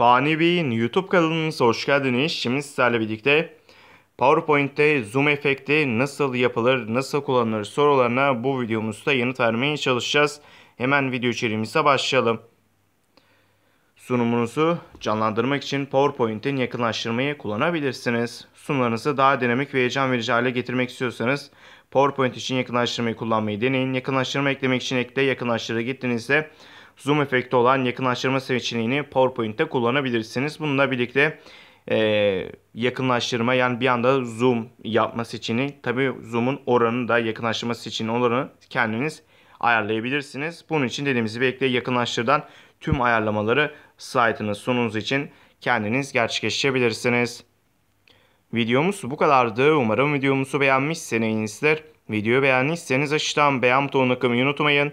Fani Bey'in YouTube kanalımıza hoş geldiniz. Şimdi sizlerle birlikte PowerPoint'te zoom efekti nasıl yapılır, nasıl kullanılır sorularına bu videomuzda yanıt vermeye çalışacağız. Hemen video içeriğimize başlayalım. Sunumunuzu canlandırmak için PowerPoint'in yakınlaştırmayı kullanabilirsiniz. Sunumlarınızı daha dinamik ve heyecan verici hale getirmek istiyorsanız PowerPoint için yakınlaştırmayı kullanmayı deneyin. Yakınlaştırma eklemek için ekle yakınlaştırı gittiğinizde zoom efekti olan yakınlaştırma seçeneğini PowerPoint'te kullanabilirsiniz. Bununla birlikte e, yakınlaştırma yani bir anda zoom yapma seçeneği tabi zoom'un oranını da yakınlaştırma seçeneği oranı kendiniz ayarlayabilirsiniz. Bunun için dediğimizi gibi yakınlaştırdan tüm ayarlamaları slaytınız sununuz için kendiniz gerçekleştirebilirsiniz. Videomuz bu kadardı. Umarım videomuzu beğenmişsinizdir. Videoyu beğendiyseniz aşağıdan beğen butonuna kılmayı unutmayın.